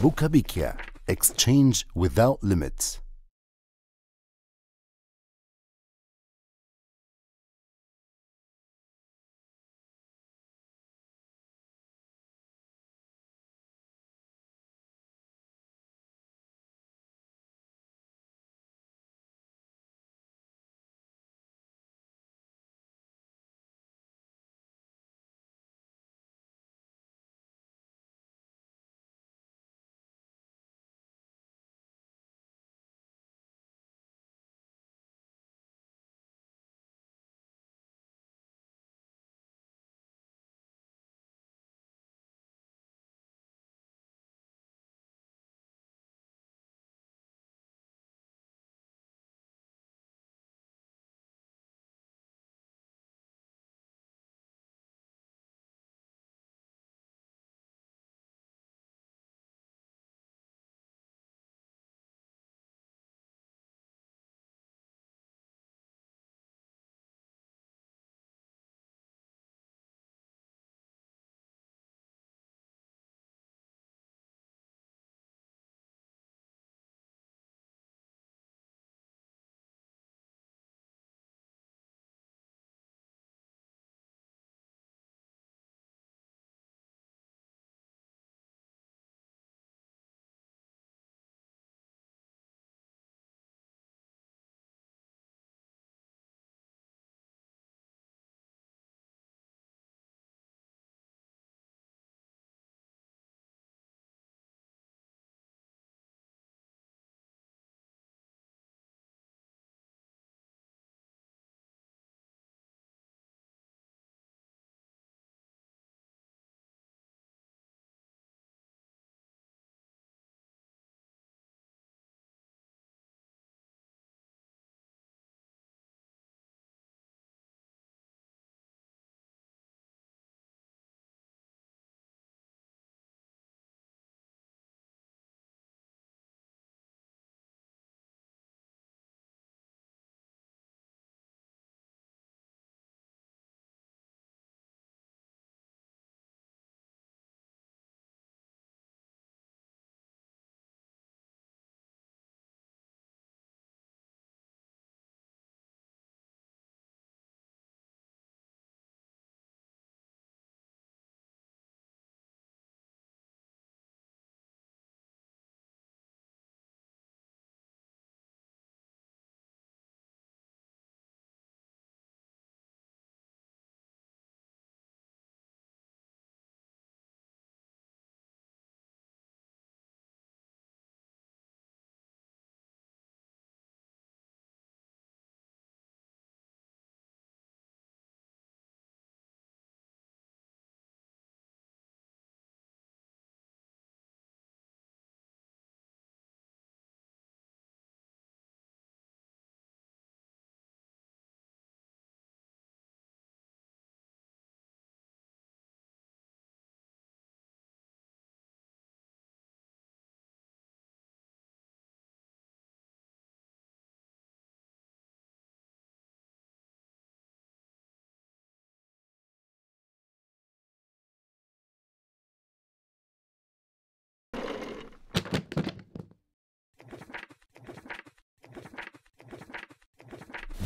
Bukabikia, exchange without limits.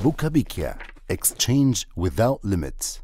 Bukabikia, exchange without limits.